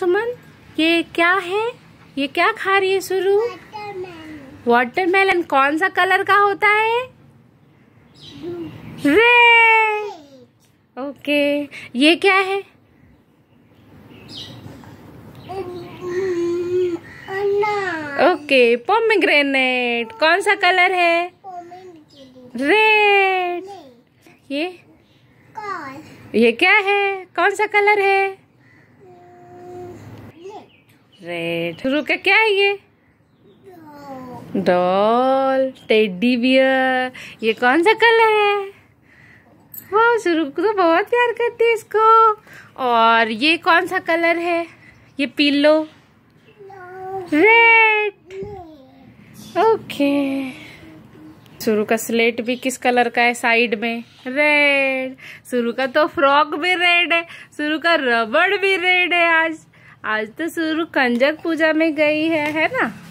सुमन ये क्या है ये क्या खा रही है सुरु वाटरमेलन कौन सा कलर का होता है रेड ओके ये क्या है ओके पोमेग्रेनेट कौन सा कलर है रेड ये ये क्या है कौन सा कलर है रेड शुरू का क्या है ये डॉल टेडी बियर ये कौन सा कलर है वाह शुरू को तो बहुत प्यार करती है इसको और ये कौन सा कलर है ये पीलो रेड ओके शुरू का स्लेट भी किस कलर का है साइड में रेड शुरू का तो फ्रॉक भी रेड है शुरू का रबड़ भी रेड है आज आज तो शुरू कंजक पूजा में गई है है ना